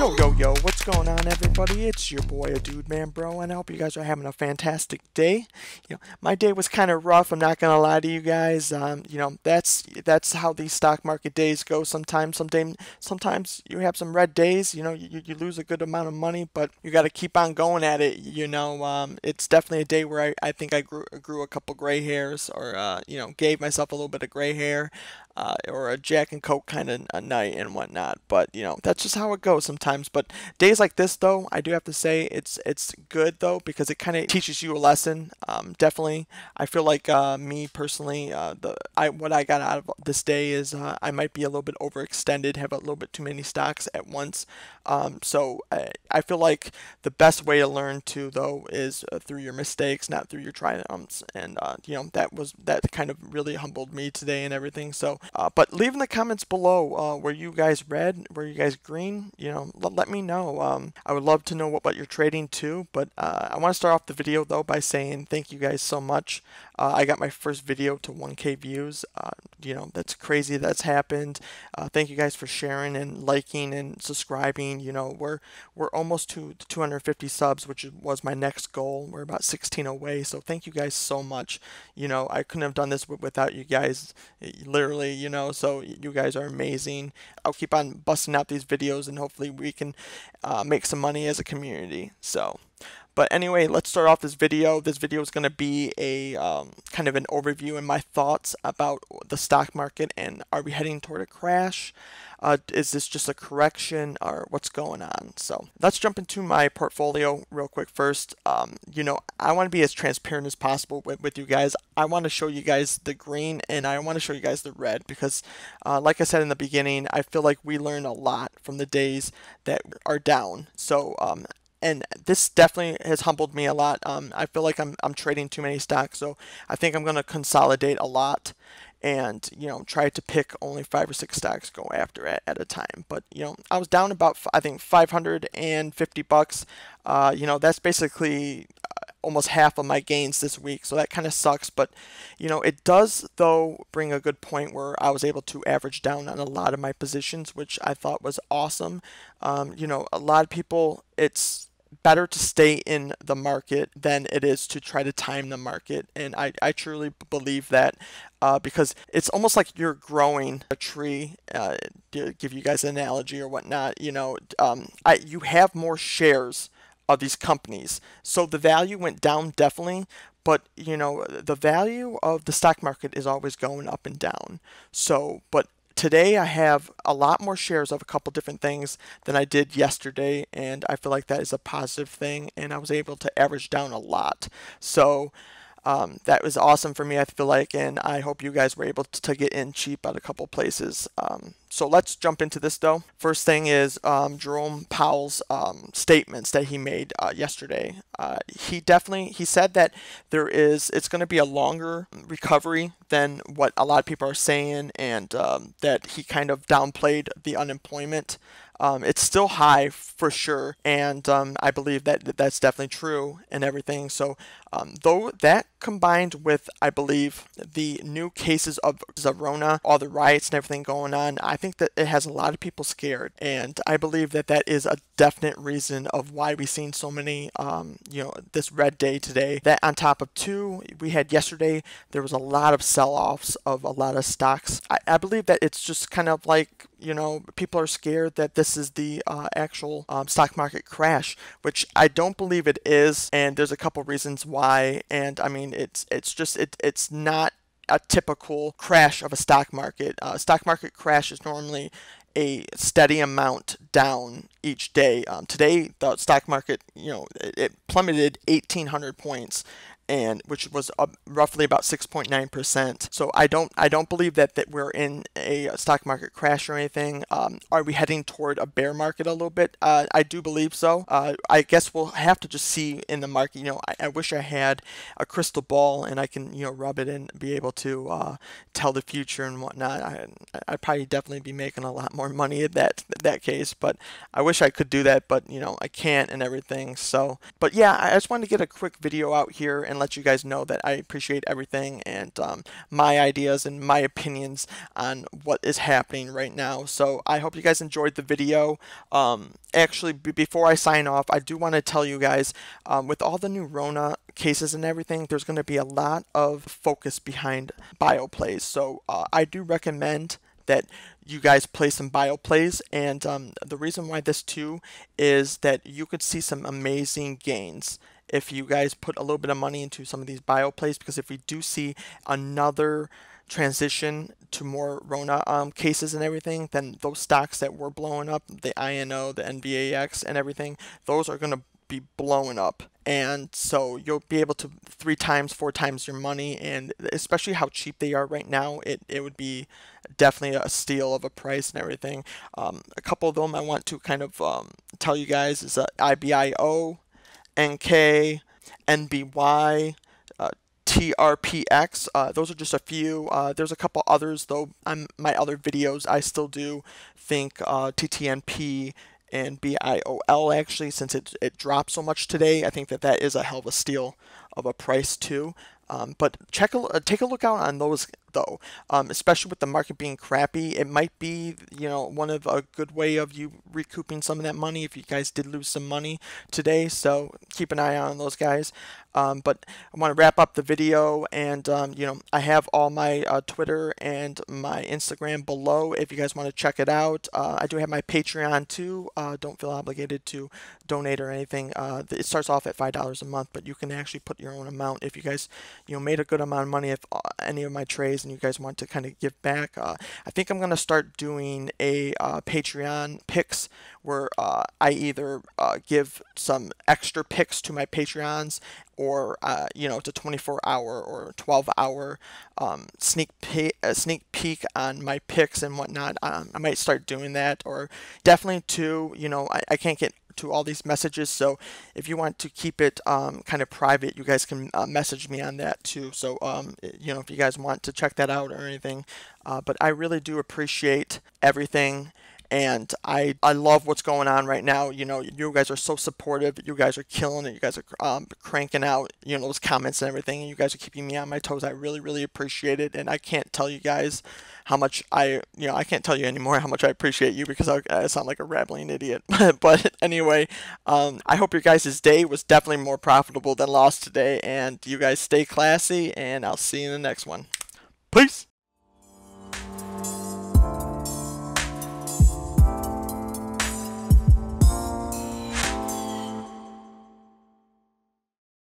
Yo, yo, yo, what's going on, everybody? It's your boy, a dude man, bro, and I hope you guys are having a fantastic day. You know, my day was kind of rough. I'm not gonna lie to you guys. Um, you know, that's that's how these stock market days go. Sometimes, someday, sometimes you have some red days. You know, you, you lose a good amount of money, but you got to keep on going at it. You know, um, it's definitely a day where I, I think I grew grew a couple gray hairs, or uh, you know, gave myself a little bit of gray hair uh, or a Jack and Coke kind of night and whatnot. But you know that's just how it goes sometimes. But days like this, though, I do have to say it's it's good though because it kind of teaches you a lesson. Um, definitely, I feel like uh, me personally, uh, the I what I got out of this day is uh, I might be a little bit overextended, have a little bit too many stocks at once. Um, so I, uh, I feel like the best way to learn to though is uh, through your mistakes, not through your triumphs. And you know that was that kind of really humbled me today and everything. So uh, but leave in the comments below uh, were you guys red, were you guys green? You know, let me know. Um, I would love to know what, what you're trading to. But uh, I want to start off the video though by saying thank you guys so much. Uh, I got my first video to 1K views. Uh, you know, that's crazy. That's happened. Uh, thank you guys for sharing and liking and subscribing. You know, we're we're almost to 250 subs, which was my next goal. We're about 16 away. So thank you guys so much. You know, I couldn't have done this without you guys. Literally you know. So you guys are amazing. I'll keep on busting out these videos and hopefully we can uh, make some money as a community. So. But anyway, let's start off this video. This video is going to be a um, kind of an overview and my thoughts about the stock market and are we heading toward a crash? Uh, is this just a correction or what's going on? So let's jump into my portfolio real quick first. Um, you know, I want to be as transparent as possible with, with you guys. I want to show you guys the green and I want to show you guys the red because, uh, like I said in the beginning, I feel like we learn a lot from the days that are down. So um, and this definitely has humbled me a lot. Um, I feel like I'm, I'm trading too many stocks, so I think I'm going to consolidate a lot and you know try to pick only five or six stocks go after it at a time but you know i was down about i think 550 bucks uh, you know that's basically uh, almost half of my gains this week so that kind of sucks but you know it does though bring a good point where i was able to average down on a lot of my positions which i thought was awesome um, you know a lot of people it's better to stay in the market than it is to try to time the market. And I, I truly believe that uh, because it's almost like you're growing a tree. Uh, to give you guys an analogy or whatnot, you know, um, I, you have more shares of these companies. So the value went down definitely, but you know the value of the stock market is always going up and down so but today I have a lot more shares of a couple different things than I did yesterday, and I feel like that is a positive thing, and I was able to average down a lot. So um, that was awesome for me, I feel like, and I hope you guys were able to, to get in cheap at a couple places. Um, so let's jump into this though. First thing is um, Jerome Powell's um, statements that he made uh, yesterday. Uh, he definitely he said that there is it's going to be a longer recovery than what a lot of people are saying, and um, that he kind of downplayed the unemployment. Um, it's still high for sure, and um, I believe that that's definitely true and everything. So um, though that combined with, I believe, the new cases of Zarona, all the riots and everything going on, I think that it has a lot of people scared. And I believe that that is a definite reason of why we've seen so many, um, you know, this red day today. That on top of two we had yesterday, there was a lot of sell offs of a lot of stocks. I, I believe that it's just kind of like you know, people are scared that this is the uh, actual um, stock market crash, which I don't believe it is. And there's a couple reasons why. And I mean, mean, it's it's just it, it's not a typical crash of a stock market. Uh, stock market crash is normally a steady amount down each day. Um, today, the stock market, you know, it, it plummeted 1,800 points and which was roughly about 6.9%. So I don't I don't believe that that we're in a stock market crash or anything. Um, are we heading toward a bear market a little bit? Uh, I do believe so. Uh, I guess we'll have to just see in the market. You know, I, I, wish I had a crystal ball and I can you know rub it and be able to uh, tell the future and whatnot. I I'd probably definitely be making a lot more money in that that case, but I wish I could do that, but you know I can't and everything. So, but yeah, I just wanted to get a quick video out here and let you guys know that I appreciate everything and um, my ideas and my opinions on what is happening right now. So I hope you guys enjoyed the video. Um, actually, before I sign off, I do want to tell you guys um, with all the new Rona cases and everything, there's going to be a lot of focus behind bioplays. So uh, I do recommend that you guys play some bio plays. And um, the reason why this too is that you could see some amazing gains if you guys put a little bit of money into some of these bio plays because if we do see another transition to more Rona um, cases and everything, then those stocks that were blowing up, the INO, the NVAX, and everything, those are going to be blowing up. And so you'll be able to three times, four times your money. And especially how cheap they are right now, it, it would be definitely a steal of a price and everything. Um, a couple of them I want to kind of um, tell you guys is uh, IBIO NK, NBY, uh, TRPX. Uh, those are just a few. Uh, there's a couple others, though. I'm, my other videos, I still do think uh, TTNP and BIOL, actually, since it, it dropped so much today. I think that that is a hell of a steal of a price, too. Um, but check a, uh, take a look out on those though, um, especially with the market being crappy. It might be, you know, one of a good way of you recouping some of that money if you guys did lose some money today. So keep an eye on those guys. Um, but I want to wrap up the video, and um, you know, I have all my uh, Twitter and my Instagram below if you guys want to check it out. Uh, I do have my Patreon too. Uh, don't feel obligated to donate or anything. Uh, it starts off at five dollars a month, but you can actually put your own amount if you guys, you know, made a good amount of money if uh, any of my trades ways and you guys want to kind of give back, uh, I think I'm going to start doing a uh, Patreon picks where uh, I either uh, give some extra picks to my Patreons or, uh, you know, it's a 24 hour or 12 hour um, sneak, pe- uh, sneak peek on my picks and whatnot. Um, I might start doing that or definitely to you know, I, I can't get to all these messages. So if you want to keep it um, kind of private, you guys can uh, message me on that too. So, um, you know, if you guys want to check that out or anything. Uh, but I really do appreciate everything and I I love what's going on right now. You know, you guys are so supportive. You guys are killing it. You guys are um, cranking out, you know, those comments and everything. And you guys are keeping me on my toes. I really, really appreciate it. And I can't tell you guys how much I, you know, I can't tell you anymore how much I appreciate you because I, I sound like a rambling idiot. but anyway, um, I hope your guys' day was definitely more profitable than lost today. And you guys stay classy. And I'll see you in the next one. Peace.